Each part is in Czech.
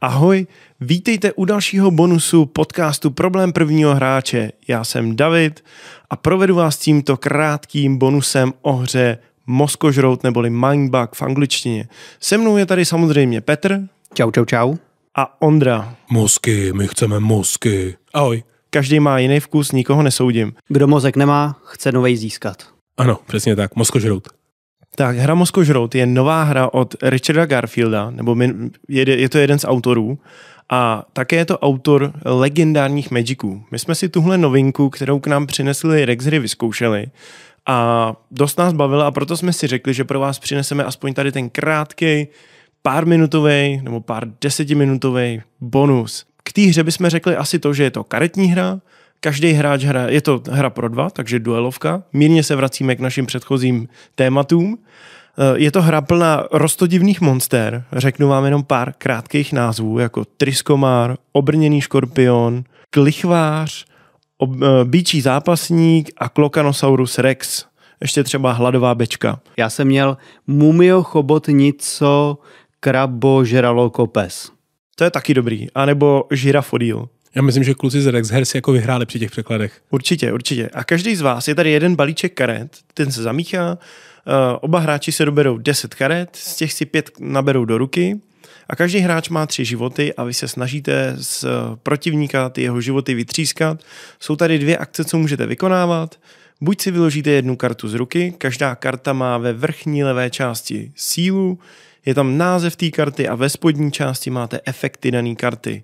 Ahoj, vítejte u dalšího bonusu podcastu Problém prvního hráče. Já jsem David a provedu vás tímto krátkým bonusem o hře Moskožrout neboli Mindbug v angličtině. Se mnou je tady samozřejmě Petr. Čau, čau, čau. A Ondra. Mosky, my chceme mosky. Ahoj. Každý má jiný vkus, nikoho nesoudím. Kdo mozek nemá, chce novej získat. Ano, přesně tak. Moskožrout. Tak, hra Moskožrout je nová hra od Richarda Garfielda, nebo min, je, je to jeden z autorů, a také je to autor legendárních Magiců. My jsme si tuhle novinku, kterou k nám přinesli Rexery, vyzkoušeli a dost nás bavila a proto jsme si řekli, že pro vás přineseme aspoň tady ten krátký, pár minutový nebo pár desetiminutový bonus. K té hře bychom řekli asi to, že je to karetní hra, Každý hráč hraje, je to hra pro dva, takže duelovka. Mírně se vracíme k našim předchozím tématům. Eh, je to hra plná rostodivných monster, řeknu vám jenom pár krátkých názvů, jako Triskomár, Obrněný škorpion, Klichvář, ob, eh, Bíčí zápasník a Klokanosaurus rex. Ještě třeba Hladová bečka. Já jsem měl Mumio chobotnico krabo žralo To je taky dobrý. A nebo žirafodíl. Já myslím, že kluci z Rex hersi jako vyhráli při těch překladech. Určitě, určitě. A každý z vás je tady jeden balíček karet, ten se zamíchá, eh, oba hráči se doberou 10 karet, z těch si pět naberou do ruky a každý hráč má tři životy a vy se snažíte z protivníka ty jeho životy vytřískat. Jsou tady dvě akce, co můžete vykonávat. Buď si vyložíte jednu kartu z ruky, každá karta má ve vrchní levé části sílu, je tam název té karty a ve spodní části máte efekty dané karty.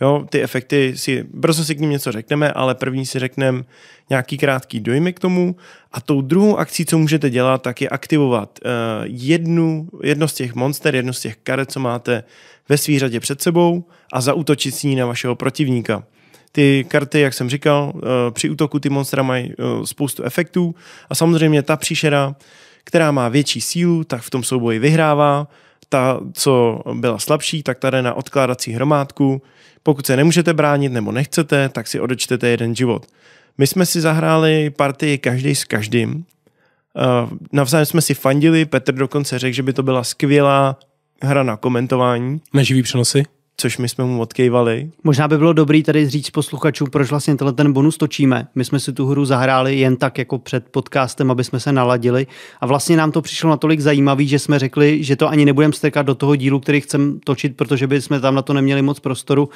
Jo, ty efekty si, brzo si k ním něco řekneme, ale první si řekneme nějaký krátký dojmy k tomu a tou druhou akcí, co můžete dělat, tak je aktivovat uh, jednu, jedno z těch monster, jedno z těch karet, co máte ve řadě před sebou a zautočit s ní na vašeho protivníka. Ty karty, jak jsem říkal, uh, při útoku ty monstra mají uh, spoustu efektů a samozřejmě ta příšera, která má větší sílu, tak v tom souboji vyhrává, ta, co byla slabší, tak tady na odkládací hromádku, pokud se nemůžete bránit nebo nechcete, tak si odečtete jeden život. My jsme si zahráli partii každý s každým. Eh, navzájem jsme si fandili, Petr dokonce řekl, že by to byla skvělá hra na komentování. Na živý přenosy? což my jsme mu odkejvali. Možná by bylo dobrý tady říct posluchačům, proč vlastně tenhle ten bonus točíme. My jsme si tu hru zahráli jen tak jako před podcastem, aby jsme se naladili a vlastně nám to přišlo natolik zajímavý, že jsme řekli, že to ani nebudeme strkat do toho dílu, který chcem točit, protože by jsme tam na to neměli moc prostoru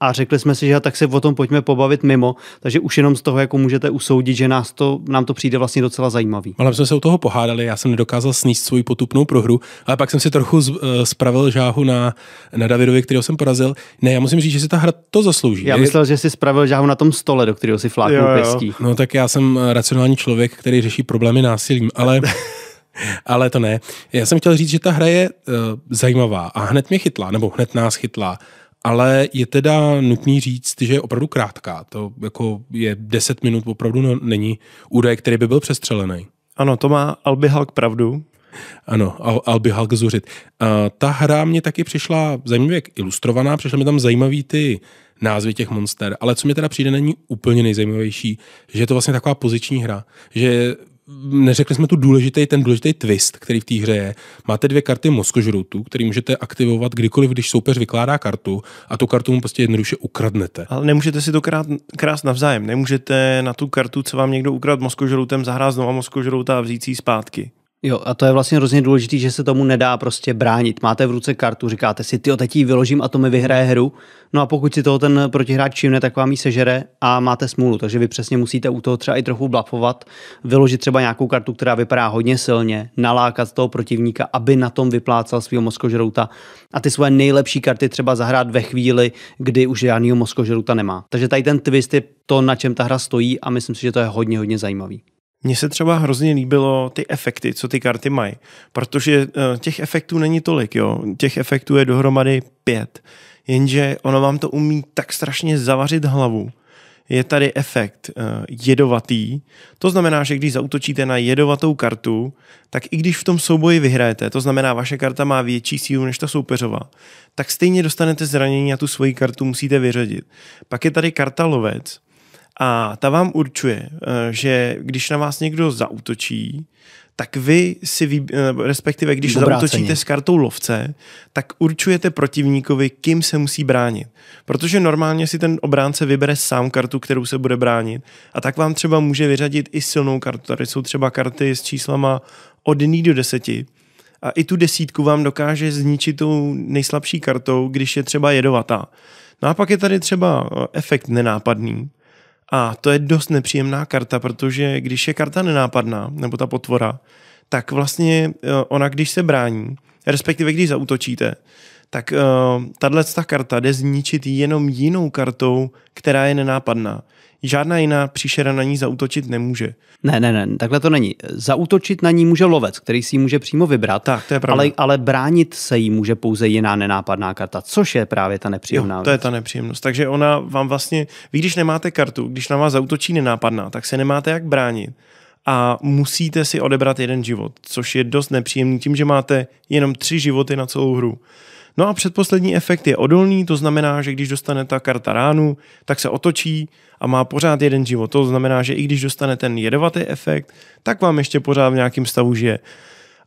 a řekli jsme si, že tak se o tom pojďme pobavit mimo, takže už jenom z toho jako můžete usoudit, že nás to, nám to přijde vlastně docela zajímavý. Ale my jsme se u toho pohádali, já jsem nedokázal sníst svou potupnou prohru, ale pak jsem si trochu z, uh, spravil žáhu na, na Davidovi, kterého jsem porazil. Ne, já musím říct, že si ta hra to zaslouží. Já myslel, že jsi spravil žáhu na tom stole, do kterého si fláknul pěstí. No tak já jsem eh, racionální člověk, který řeší problémy násilím, ale... ale to ne. Já jsem chtěl říct, že ta hra je uh, zajímavá a hned mě chytla, nebo hned nás chytla ale je teda nutný říct, že je opravdu krátká. To jako je 10 minut, opravdu no, není údaj, který by byl přestřelený. Ano, to má Albi k pravdu ano, alby Hulk zuřit. Uh, ta hra mě taky přišla zajímavě ilustrovaná, Přišla mi tam zajímavý ty názvy těch monster, ale co mi teda přijde není úplně nejzajímavější, že je to vlastně taková poziční hra, že neřekli jsme tu důležitý, ten důležitý twist, který v té hře je. Máte dvě karty mozkožroutů, který můžete aktivovat kdykoliv, když soupeř vykládá kartu a tu kartu mu prostě jednoduše ukradnete. Ale nemůžete si to krát, krást navzájem. Nemůžete na tu kartu, co vám někdo ukradl mozkožroutem, zahrát znova mozkožrouta a vzít si ji zpátky. Jo, a to je vlastně hrozně důležité, že se tomu nedá prostě bránit. Máte v ruce kartu, říkáte si, ty teď ji vyložím a to mi vyhraje hru. No a pokud si toho ten protihráč čimne, tak vám ji sežere a máte smůlu. Takže vy přesně musíte u toho třeba i trochu blafovat, vyložit třeba nějakou kartu, která vypadá hodně silně, nalákat toho protivníka, aby na tom vyplácal svého mozkožrouta a ty svoje nejlepší karty třeba zahrát ve chvíli, kdy už žádného mozkožrouta nemá. Takže tady ten twist je to, na čem ta hra stojí a myslím si, že to je hodně, hodně zajímavý. Mně se třeba hrozně líbilo ty efekty, co ty karty mají, protože eh, těch efektů není tolik, jo. Těch efektů je dohromady pět, jenže ono vám to umí tak strašně zavařit hlavu. Je tady efekt eh, jedovatý, to znamená, že když zautočíte na jedovatou kartu, tak i když v tom souboji vyhrajete, to znamená, vaše karta má větší sílu než ta soupeřová, tak stejně dostanete zranění a tu svoji kartu musíte vyřadit. Pak je tady karta lovec, a ta vám určuje, eh, že když na vás někdo zautočí, tak vy si, vy, eh, respektive když Dobrá zautočíte s kartou lovce, tak určujete protivníkovi, kým se musí bránit. Protože normálně si ten obránce vybere sám kartu, kterou se bude bránit. A tak vám třeba může vyřadit i silnou kartu. Tady jsou třeba karty s číslama od 1 do 10. A i tu desítku vám dokáže zničit tou nejslabší kartou, když je třeba jedovatá. No a pak je tady třeba eh, efekt nenápadný, a to je dost nepříjemná karta, protože když je karta nenápadná, nebo ta potvora, tak vlastně e, ona, když se brání, respektive když zautočíte, tak uh, tahle ta karta jde zničit jenom jinou kartou, která je nenápadná žádná jiná příšera na ní zautočit nemůže. Ne, ne, ne, takhle to není. Zautočit na ní může lovec, který si ji může přímo vybrat, tak, to je pravda. Ale, ale bránit se jí může pouze jiná nenápadná karta, což je právě ta nepříjemná jo, to věc. je ta nepříjemnost. Takže ona vám vlastně, vy když nemáte kartu, když na vás zautočí nenápadná, tak se nemáte jak bránit a musíte si odebrat jeden život, což je dost nepříjemný tím, že máte jenom tři životy na celou hru. No a předposlední efekt je odolný, to znamená, že když dostane ta karta ránu, tak se otočí a má pořád jeden život. To znamená, že i když dostane ten jedovatý efekt, tak vám ještě pořád v nějakém stavu žije.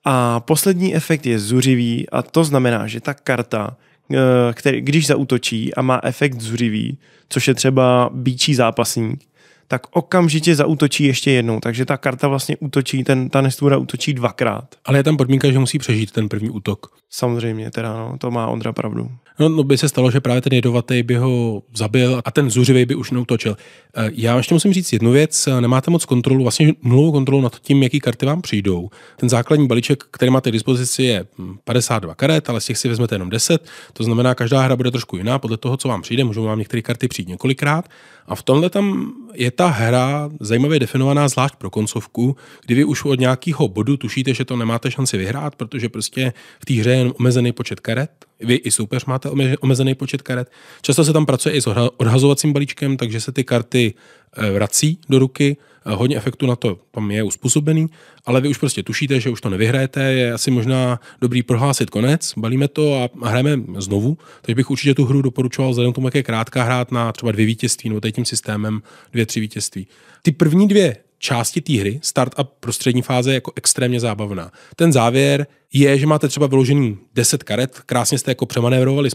A poslední efekt je zuřivý a to znamená, že ta karta, eh, který, když zautočí a má efekt zuřivý, což je třeba býčí zápasník, tak okamžitě zaútočí ještě jednou. Takže ta karta vlastně útočí, ten, ta nestvůra útočí dvakrát. Ale je tam podmínka, že musí přežít ten první útok. Samozřejmě, teda no, to má Ondra pravdu. No, no by se stalo, že právě ten jedovatý by ho zabil a ten zuřivý by už neutočil. Eh, já ještě musím říct jednu věc, eh, nemáte moc kontrolu, vlastně nulovou kontrolu nad tím, jaký karty vám přijdou. Ten základní balíček, který máte k dispozici, je 52 hm, karet, ale z těch si vezmete jenom 10, to znamená, každá hra bude trošku jiná podle toho, co vám přijde, můžou vám některé karty přijít několikrát. A v tomhle tam je ta hra zajímavě definovaná zvlášť pro koncovku, kdy vy už od nějakého bodu tušíte, že to nemáte šanci vyhrát, protože prostě v té hře je omezený počet karet vy i soupeř máte omezený počet karet. Často se tam pracuje i s odhazovacím balíčkem, takže se ty karty eh, vrací do ruky. Eh, hodně efektu na to tam je uspůsobený, ale vy už prostě tušíte, že už to nevyhrajete, je asi možná dobrý prohlásit konec, balíme to a hrajeme znovu. Takže bych určitě tu hru doporučoval vzhledem k tomu, jak je krátká hrát na třeba dvě vítězství, nebo tím systémem dvě, tři vítězství. Ty první dvě části té hry, start a prostřední fáze, jako extrémně zábavná. Ten závěr je, že máte třeba vyložený 10 karet, krásně jste jako přemanévrovali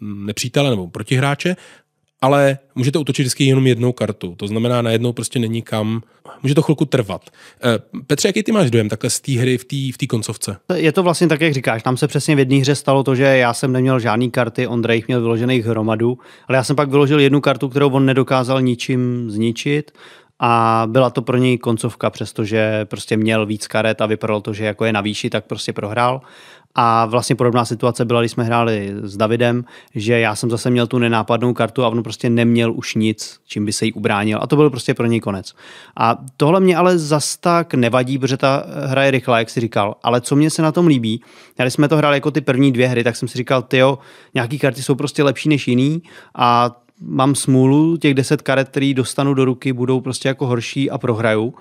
nepřítele nebo protihráče, ale můžete utočit vždycky jenom jednou kartu. To znamená, najednou prostě není kam. Může to chvilku trvat. Eh, Petře, jaký ty máš dojem takhle z té hry v té v koncovce? Je to vlastně tak, jak říkáš. Tam se přesně v jedné hře stalo to, že já jsem neměl žádný karty, Ondrej jich měl vyložených hromadu, ale já jsem pak vyložil jednu kartu, kterou on nedokázal ničím zničit a byla to pro něj koncovka, přestože prostě měl víc karet a vypadalo to, že jako je na výši, tak prostě prohrál. A vlastně podobná situace byla, když jsme hráli s Davidem, že já jsem zase měl tu nenápadnou kartu a on prostě neměl už nic, čím by se jí ubránil. A to byl prostě pro něj konec. A tohle mě ale zas tak nevadí, protože ta hra je rychlá, jak si říkal. Ale co mě se na tom líbí, když jsme to hráli jako ty první dvě hry, tak jsem si říkal, jo, nějaký karty jsou prostě lepší než jiný a mám smůlu, těch deset karet, které dostanu do ruky, budou prostě jako horší a prohraju.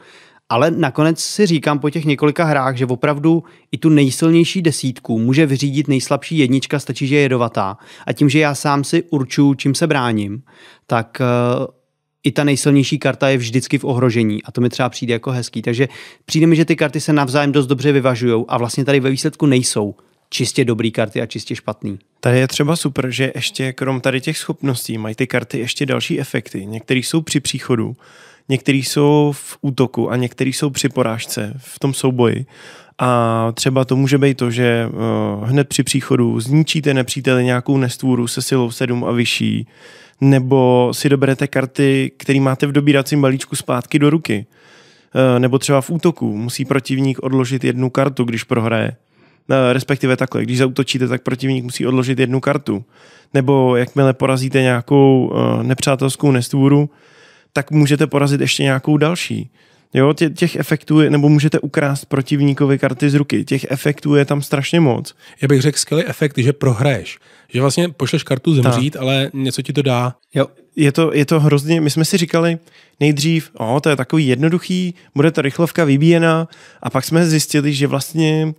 Ale nakonec si říkám po těch několika hrách, že opravdu i tu nejsilnější desítku může vyřídit nejslabší jednička, stačí, že je jedovatá. A tím, že já sám si určuju, čím se bráním, tak eh, i ta nejsilnější karta je vždycky v ohrožení a to mi třeba přijde jako hezký. Takže přijde mi, že ty karty se navzájem dost dobře vyvažují a vlastně tady ve výsledku nejsou čistě dobrý karty a čistě špatný. Tady je třeba super, že ještě krom tady těch schopností mají ty karty ještě další efekty. Některý jsou při příchodu, některý jsou v útoku a některý jsou při porážce v tom souboji. A třeba to může být to, že eh, hned při příchodu zničíte nepříteli nějakou nestvůru se silou 7 a vyšší, nebo si doberete karty, které máte v dobíracím balíčku zpátky do ruky. Eh, nebo třeba v útoku musí protivník odložit jednu kartu, když prohraje Eh, respektive takhle, když zautočíte, tak protivník musí odložit jednu kartu. Nebo jakmile porazíte nějakou eh, nepřátelskou nestvůru, tak můžete porazit ještě nějakou další. Jo, těch efektů, nebo můžete ukrást protivníkovi karty z ruky, těch efektů je tam strašně moc. Já bych řekl skvělý efekt, že prohraješ. Že vlastně pošleš kartu zemřít, Ta. ale něco ti to dá. Jo. Je to, je to hrozně, my jsme si říkali nejdřív, o, to je takový jednoduchý, bude to rychlovka vybíjena a pak jsme zjistili, že vlastně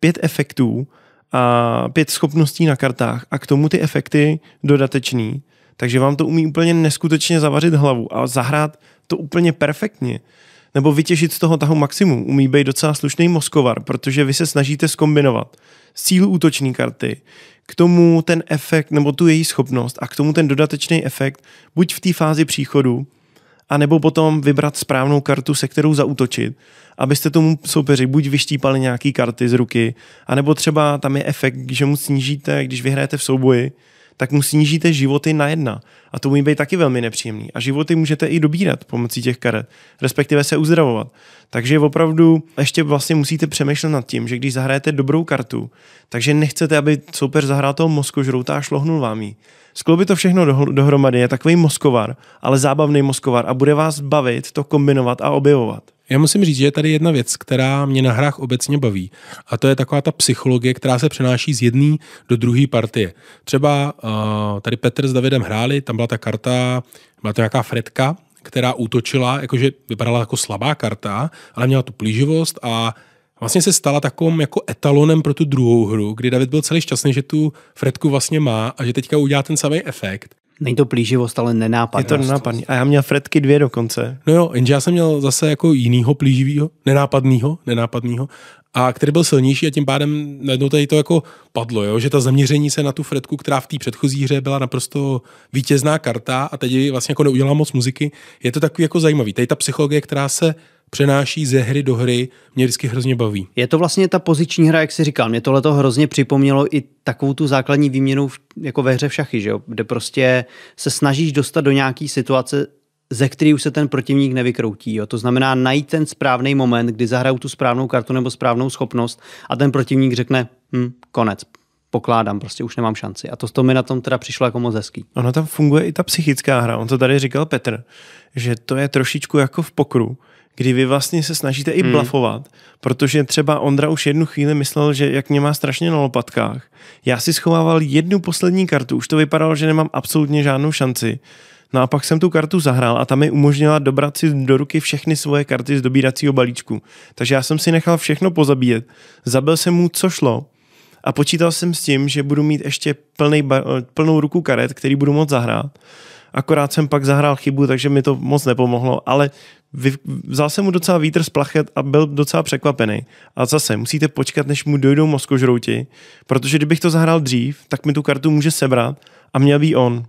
pět efektů a pět schopností na kartách a k tomu ty efekty dodatečný, takže vám to umí úplně neskutečně zavařit hlavu a zahrát to úplně perfektně. Nebo vytěžit z toho tahu maximum. Umí být docela slušný moskovar, protože vy se snažíte skombinovat sílu útoční karty, k tomu ten efekt nebo tu její schopnost a k tomu ten dodatečný efekt, buď v té fázi příchodu, a nebo potom vybrat správnou kartu, se kterou zautočit, abyste tomu soupeři buď vyštípali nějaký karty z ruky, anebo třeba tam je efekt, že mu snížíte, když vyhráte v souboji, tak mu snížíte životy na jedna. A to může být taky velmi nepříjemný. A životy můžete i dobírat pomocí těch karet, respektive se uzdravovat. Takže opravdu ještě vlastně musíte přemýšlet nad tím, že když zahrajete dobrou kartu, takže nechcete, aby soupeř zahrál toho mozkožrouta a šlohnul vám ji. Skloubit to všechno do, dohromady je takový mozkovar, ale zábavný mozkovar a bude vás bavit to kombinovat a objevovat. Já musím říct, že je tady jedna věc, která mě na hrách obecně baví. A to je taková ta psychologie, která se přenáší z jedné do druhé partie. Třeba uh, tady Petr s Davidem hráli, tam byla ta karta, byla to nějaká fretka, která útočila, jakože vypadala jako slabá karta, ale měla tu plíživost a vlastně se stala takovým jako etalonem pro tu druhou hru, kdy David byl celý šťastný, že tu fretku vlastně má a že teďka udělá ten samý efekt. Není to plíživost, ale nenápadnost. Je to nenápadný. A já měl fretky dvě dokonce. No jo, jenže já jsem měl zase jako jinýho plíživýho, nenápadnýho, nenápadnýho a který byl silnější a tím pádem najednou tady to jako padlo, jo? že ta zaměření se na tu fretku, která v té předchozí hře byla naprosto vítězná karta a teď vlastně jako neudělala moc muziky, je to takový jako zajímavý. Tady ta psychologie, která se přenáší ze hry do hry, mě vždycky hrozně baví. Je to vlastně ta poziční hra, jak si říkal. Mě tohle to hrozně připomnělo i takovou tu základní výměnu v, jako ve hře v šachy, že jo? kde prostě se snažíš dostat do nějaké situace, ze který už se ten protivník nevykroutí. Jo. To znamená najít ten správný moment, kdy zahrajou tu správnou kartu nebo správnou schopnost a ten protivník řekne, hm, konec, pokládám, prostě už nemám šanci. A to, to mi na tom teda přišlo jako moc hezký. Ono tam funguje i ta psychická hra. On to tady říkal Petr, že to je trošičku jako v pokru, kdy vy vlastně se snažíte i hmm. blafovat, hmm. protože třeba Ondra už jednu chvíli myslel, že jak mě má strašně na lopatkách. Já si schovával jednu poslední kartu, už to vypadalo, že nemám absolutně žádnou šanci. No a pak jsem tu kartu zahrál a tam mi umožnila dobrat si do ruky všechny svoje karty z dobíracího balíčku. Takže já jsem si nechal všechno pozabíjet. Zabil jsem mu, co šlo. A počítal jsem s tím, že budu mít ještě plný, eh, plnou ruku karet, který budu moct zahrát. Akorát jsem pak zahrál chybu, takže mi to moc nepomohlo, ale vzal jsem mu docela vítr z plachet a byl docela překvapený. A zase musíte počkat, než mu dojdou mozkožrouti, protože kdybych to zahrál dřív, tak mi tu kartu může sebrat a měl by on.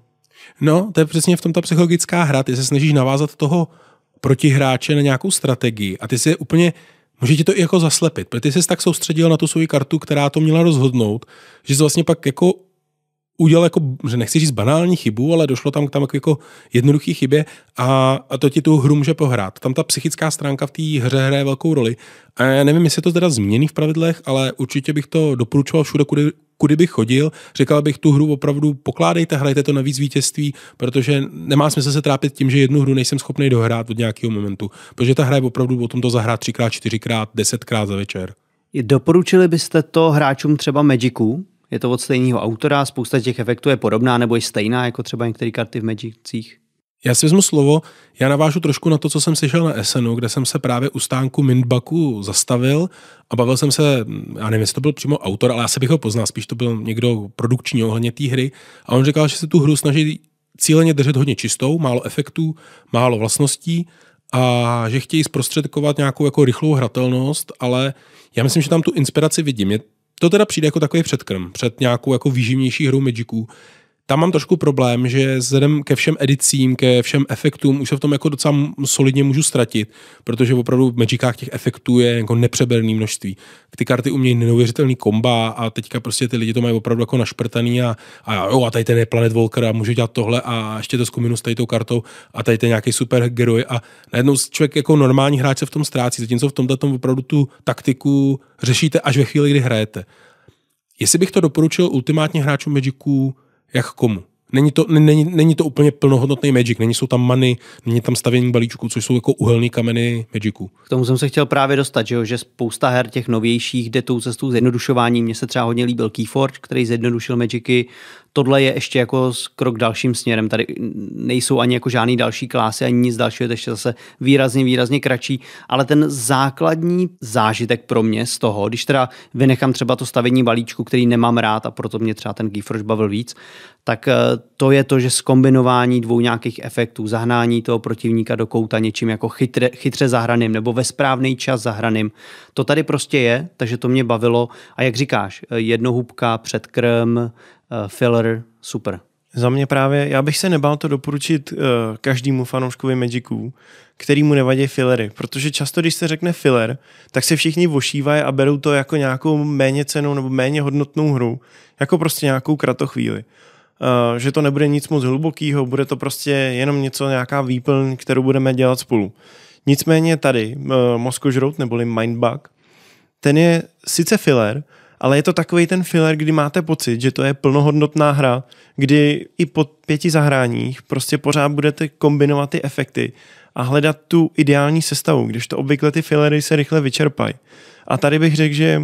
No, to je přesně v tom ta psychologická hra. Ty se snažíš navázat toho protihráče na nějakou strategii a ty si úplně Může ti to i jako zaslepit, protože ty jsi tak soustředil na tu svoji kartu, která to měla rozhodnout, že jsi vlastně pak jako udělal jako, že nechci říct banální chybu, ale došlo tam k tam jako jednoduchý chybě a, a to ti tu hru může pohrát. Tam ta psychická stránka v té hře hraje velkou roli. A já nevím, jestli je to teda změní v pravidlech, ale určitě bych to doporučoval všude, kudy, kudy bych chodil. Říkal bych tu hru opravdu pokládejte, hrajte to na víc vítězství, protože nemá smysl se trápit tím, že jednu hru nejsem schopný dohrát od nějakého momentu, protože ta hra je opravdu o tom to zahrát třikrát, čtyřikrát, desetkrát za večer. Doporučili byste to hráčům třeba Magicu, je to od stejného autora, spousta těch efektů je podobná nebo je stejná jako třeba některé karty v Magicích? Já si vezmu slovo, já navážu trošku na to, co jsem slyšel na SNU, kde jsem se právě u stánku Mindbaku zastavil a bavil jsem se, já nevím, jestli to byl přímo autor, ale já se bych ho poznal, spíš to byl někdo produkční ohledně té hry a on říkal, že se tu hru snaží cíleně držet hodně čistou, málo efektů, málo vlastností a že chtějí zprostředkovat nějakou jako rychlou hratelnost, ale já myslím, že tam tu inspiraci vidím. Je to teda přijde jako takový předkrm před nějakou jako výživnější hrou Magiců, tam mám trošku problém, že vzhledem ke všem edicím, ke všem efektům, už se v tom jako docela solidně můžu ztratit, protože opravdu v Magicách těch efektů je jako nepřeberné množství. Ty karty umějí neuvěřitelný komba a teďka prostě ty lidi to mají opravdu jako našprtaný a, a jo, a tady ten je Planet Walker a může dělat tohle a ještě to zkuminu s tady tou kartou a tady ten nějaký super heroj a najednou člověk jako normální hráč se v tom ztrácí, zatímco v tomto tom opravdu tu taktiku řešíte až ve chvíli, kdy hrajete. Jestli bych to doporučil ultimátně hráčům Magicu, jak komu. Není to, není, není to úplně plnohodnotný Magic, není jsou tam many, není tam stavění balíčků, což jsou jako uhelné kameny Magicu. K tomu jsem se chtěl právě dostat, že, jo? že spousta her těch novějších jde tou cestou zjednodušování. Mně se třeba hodně líbil Keyforge, který zjednodušil Magicy tohle je ještě jako krok dalším směrem. Tady nejsou ani jako žádný další klásy, ani nic dalšího, je to ještě zase výrazně, výrazně kratší, ale ten základní zážitek pro mě z toho, když teda vynechám třeba to stavení balíčku, který nemám rád a proto mě třeba ten Geforge bavil víc, tak eh, to je to, že skombinování dvou nějakých efektů, zahnání toho protivníka do kouta něčím jako chytře, chytře zahraným nebo ve správný čas zahraným, to tady prostě je, takže to mě bavilo. A jak říkáš, eh, jednohubka před krm, Eh, filler, super. Za mě právě, já bych se nebál to doporučit uh, každému fanouškovi Magiců, který mu nevadí filery, protože často, když se řekne filler, tak se všichni vošívají a berou to jako nějakou méně cenou nebo méně hodnotnou hru, jako prostě nějakou kratochvíli. Uh, že to nebude nic moc hlubokýho, bude to prostě jenom něco, nějaká výplň, kterou budeme dělat spolu. Nicméně tady uh, Moskožrout neboli Mindbug, ten je sice filler, ale je to takový ten filler, kdy máte pocit, že to je plnohodnotná hra, kdy i po pěti zahráních prostě pořád budete kombinovat ty efekty a hledat tu ideální sestavu, když to obvykle ty fillery se rychle vyčerpají. A tady bych řekl, že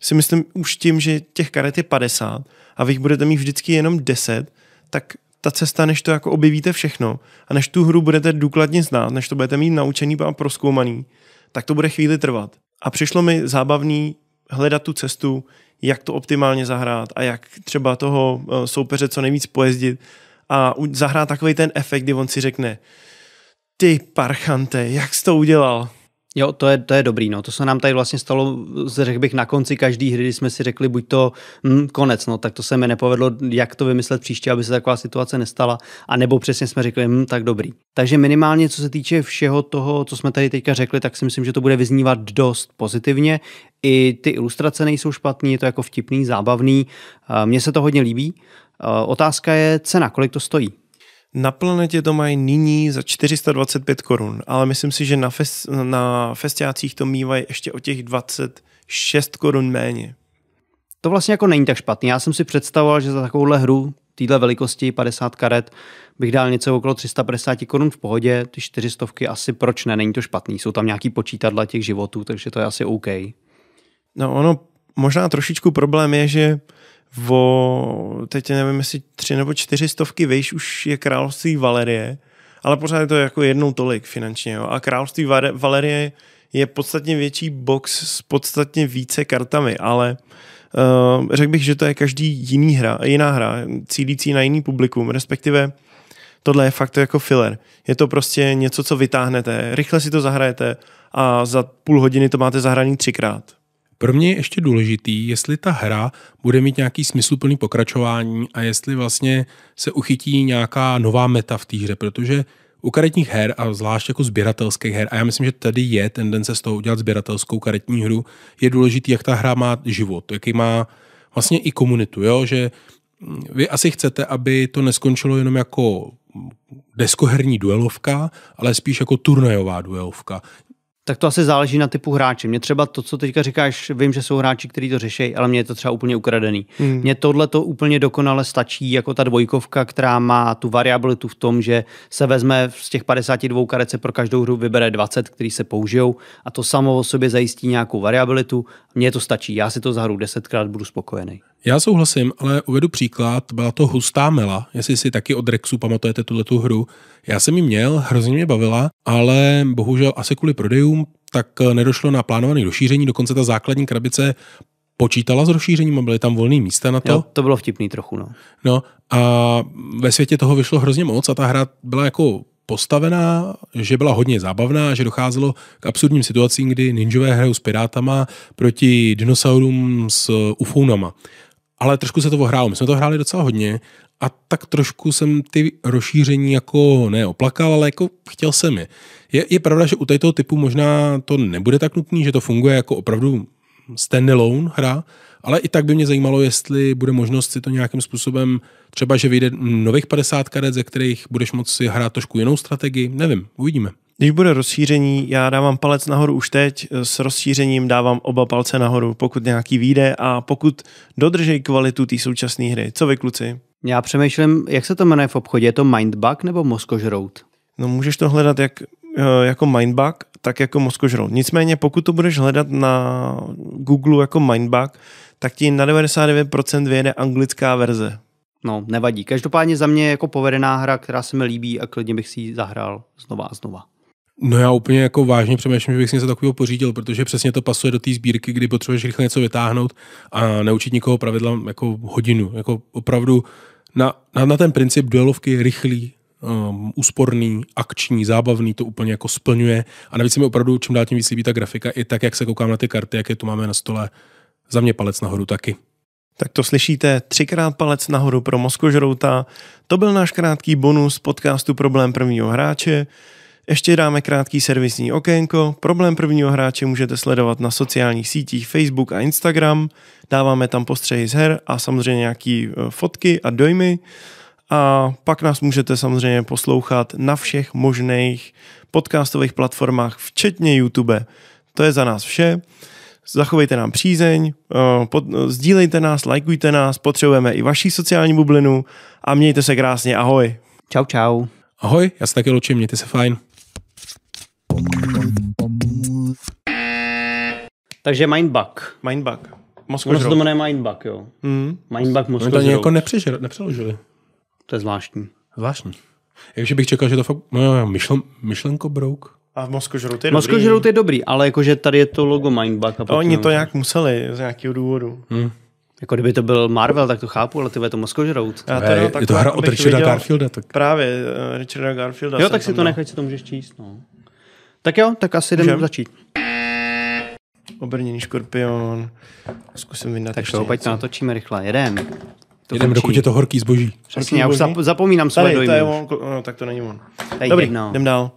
si myslím už tím, že těch karet je 50 a vy jich budete mít vždycky jenom 10, tak ta cesta, než to jako objevíte všechno a než tu hru budete důkladně znát, než to budete mít naučený a proskoumaný, tak to bude chvíli trvat. A přišlo mi zábavný hledat tu cestu, jak to optimálně zahrát a jak třeba toho eh, soupeře co nejvíc pojezdit a zahrát takový ten efekt, kdy on si řekne, ty parchante, jak jsi to udělal? Jo, to je, to je dobrý, no. To se nám tady vlastně stalo, řekl bych, na konci každé hry, kdy jsme si řekli, buď to hm, konec, no, tak to se mi nepovedlo, jak to vymyslet příště, aby se taková situace nestala, a nebo přesně jsme řekli, hm, tak dobrý. Takže minimálně, co se týče všeho toho, co jsme tady teďka řekli, tak si myslím, že to bude vyznívat dost pozitivně. I ty ilustrace nejsou špatný, je to jako vtipný, zábavný. Eh, mně se to hodně líbí. Eh, otázka je cena, kolik to stojí. Na planetě to mají nyní za 425 korun, ale myslím si, že na, fest, na festiácích to mývají ještě o těch 26 korun méně. To vlastně jako není tak špatný. Já jsem si představoval, že za takovouhle hru téhle velikosti 50 karet bych dal něco okolo 350 korun v pohodě, ty 400 asi proč ne, není to špatný, jsou tam nějaký počítadla těch životů, takže to je asi OK. No ono, možná trošičku problém je, že o, teď nevím, jestli tři nebo čtyři stovky vejš už je království Valerie, ale pořád je to jako jednou tolik finančně. Jo. A království Valerie je podstatně větší box s podstatně více kartami, ale uh, řekl bych, že to je každý jiný hra, jiná hra, cílící na jiný publikum, respektive tohle je fakt jako filler. Je to prostě něco, co vytáhnete, rychle si to zahrajete a za půl hodiny to máte zahraný třikrát. Pro mě je ještě důležitý, jestli ta hra bude mít nějaký smysluplný pokračování a jestli vlastně se uchytí nějaká nová meta v té hře, protože u karetních her a zvlášť jako sběratelských her, a já myslím, že tady je tendence z toho udělat sběratelskou karetní hru, je důležitý, jak ta hra má život, jaký má vlastně i komunitu, jo? že mm, vy asi chcete, aby to neskončilo jenom jako deskoherní duelovka, ale spíš jako turnajová duelovka. Tak to asi záleží na typu hráče. Mně třeba to, co teďka říkáš, vím, že jsou hráči, kteří to řeší, ale mně je to třeba úplně ukradený. Mm. Mně tohle to úplně dokonale stačí, jako ta dvojkovka, která má tu variabilitu v tom, že se vezme z těch 52 karet se pro každou hru vybere 20, který se použijou a to samo o sobě zajistí nějakou variabilitu. Mně to stačí, já si to zahru desetkrát, budu spokojený. Já souhlasím, ale uvedu příklad, byla to Hustá mela, jestli si taky od Rexu pamatujete tuhle tu hru. Já jsem ji měl, hrozně mě bavila, ale bohužel asi kvůli prodejům tak eh, nedošlo na plánované rozšíření, dokonce ta základní krabice počítala s rozšířením a byly tam volné místa na to. Jo, to bylo vtipný trochu, no. No a ve světě toho vyšlo hrozně moc a ta hra byla jako postavená, že byla hodně zábavná, že docházelo k absurdním situacím, kdy ninjové hrajou s pirátama proti dinosaurům s eh, ufounama ale trošku se to ohrálo. My jsme to hráli docela hodně a tak trošku jsem ty rozšíření jako neoplakal, ale jako chtěl jsem je. Je, je pravda, že u toho typu možná to nebude tak nutný, že to funguje jako opravdu standalone hra, ale i tak by mě zajímalo, jestli bude možnost si to nějakým způsobem, třeba že vyjde nových 50 karet, ze kterých budeš moci hrát trošku jinou strategii, nevím, uvidíme. Když bude rozšíření, já dávám palec nahoru už teď, s rozšířením dávám oba palce nahoru, pokud nějaký vyjde a pokud dodržej kvalitu té současné hry. Co vy kluci? Já přemýšlím, jak se to jmenuje v obchodě, je to Mindbug nebo Moskožrout? No můžeš to hledat jak, eh, jako Mindbug, tak jako mozkožrou. Nicméně pokud to budeš hledat na Google jako mindbug, tak ti na 99% vyjede anglická verze. No, nevadí. Každopádně za mě je jako povedená hra, která se mi líbí a klidně bych si ji zahrál znova a znova. No já úplně jako vážně přemýšlím, že bych si něco takového pořídil, protože přesně to pasuje do té sbírky, kdy potřebuješ rychle něco vytáhnout a naučit nikoho pravidla jako hodinu. Jako opravdu na, na, na ten princip duelovky rychlý, um, úsporný, akční, zábavný, to úplně jako splňuje. A navíc se mi opravdu čím dál tím víc líbí ta grafika, i tak, jak se koukám na ty karty, jak je tu máme na stole. Za mě palec nahoru taky. Tak to slyšíte, třikrát palec nahoru pro Moskožrouta. To byl náš krátký bonus podcastu Problém prvního hráče. Ještě dáme krátký servisní okénko. Problém prvního hráče můžete sledovat na sociálních sítích Facebook a Instagram. Dáváme tam postřehy z her a samozřejmě nějaký e, fotky a dojmy. A pak nás můžete samozřejmě poslouchat na všech možných podcastových platformách, včetně YouTube. To je za nás vše. Zachovejte nám přízeň, eh, pod, sdílejte nás, lajkujte nás, potřebujeme i vaší sociální bublinu a mějte se krásně. Ahoj. Čau, čau. Ahoj, já se taky loučím, mějte se fajn. Takže mindbug. Mindbug. Ono se to jmenuje mindbug, jo. Mm. Mindbug mozkožrout. Oni to jako nepřeložili. To je zvláštní. Zvláštní. Jakže bych čekal, že to fakt no, myšlen, myšlenko brouk. A mozkožrout je dobrý. Mozkožrout je dobrý, ale jakože tady je to logo Mindbug. A Oni to nějak museli z nějakého důvodu. Hmm. Jako kdyby to byl Marvel, tak to chápu, ale ty je to mozkožrout. Já teda, je, tak, je to hra jako od Richarda Garfielda. Tak... Právě, uh, Richarda Garfielda. Jo, tak si to dal. nechaj, si to můžeš číst. No. Tak jo, tak asi jdeme začít. Obrněný škorpion. Zkusím vyndat Tak to opět natočíme rychle. Jeden, to Jdem, dokud je to horký zboží. Přesně, já už zap, zapomínám své dojmy. To je on, no, tak to není on. Tady Dobrý, no. jdem dál.